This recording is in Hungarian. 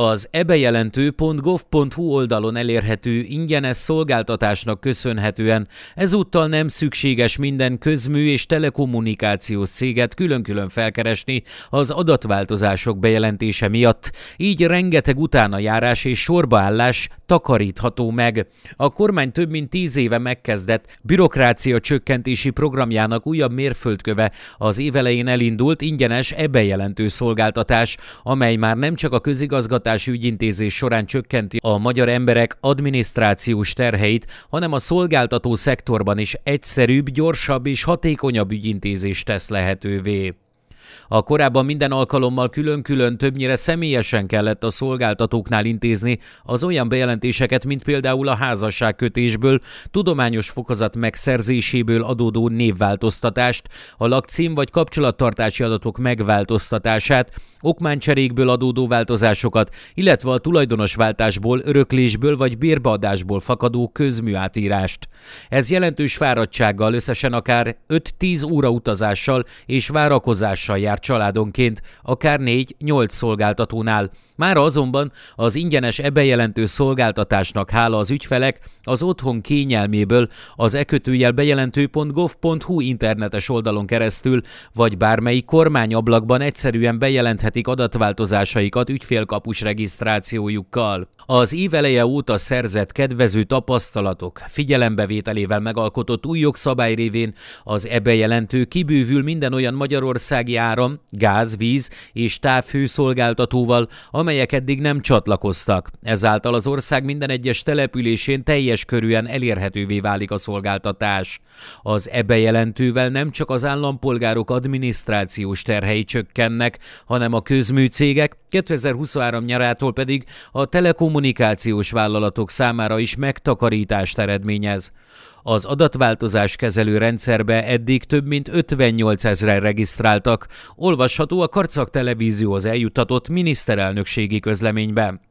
Az ebejelentő.gov.hu oldalon elérhető ingyenes szolgáltatásnak köszönhetően ezúttal nem szükséges minden közmű és telekommunikációs céget külön-külön felkeresni az adatváltozások bejelentése miatt, így rengeteg utána járás és sorbaállás takarítható meg. A kormány több mint tíz éve megkezdett bürokrácia csökkentési programjának újabb mérföldköve az évelején elindult ingyenes ebejelentő szolgáltatás, amely már nem csak a közigazgatás oktatási ügyintézés során csökkenti a magyar emberek adminisztrációs terheit, hanem a szolgáltató szektorban is egyszerűbb, gyorsabb és hatékonyabb ügyintézést tesz lehetővé. A korábban minden alkalommal külön-külön többnyire személyesen kellett a szolgáltatóknál intézni az olyan bejelentéseket, mint például a házasságkötésből, tudományos fokozat megszerzéséből adódó névváltoztatást, a lakcím vagy kapcsolattartási adatok megváltoztatását, okmánycserékből adódó változásokat, illetve a tulajdonosváltásból, öröklésből vagy bérbeadásból fakadó közműátírást. Ez jelentős fáradtsággal, összesen akár 5-10 óra utazással és várakozással jár családonként, akár négy-nyolc szolgáltatónál, Mára azonban az ingyenes ebejelentő szolgáltatásnak hála az ügyfelek az otthon kényelméből az ekötőjel bejelentő.gov.hu internetes oldalon keresztül vagy bármelyik kormányablakban egyszerűen bejelenthetik adatváltozásaikat ügyfélkapus regisztrációjukkal. Az év eleje óta szerzett kedvező tapasztalatok figyelembevételével megalkotott új jogszabály révén az ebejelentő kibővül minden olyan magyarországi áram, gáz, víz és távhőszolgáltatóval, amely amelyek eddig nem csatlakoztak. Ezáltal az ország minden egyes településén teljes körűen elérhetővé válik a szolgáltatás. Az ebbe e jelentővel nem csak az állampolgárok adminisztrációs terhei csökkennek, hanem a közműcégek, 2023 nyarától pedig a telekommunikációs vállalatok számára is megtakarítást eredményez. Az adatváltozás kezelő rendszerbe eddig több mint 58 ezeren regisztráltak, olvasható a televízió Televízióhoz eljutatott miniszterelnökségi közleményben.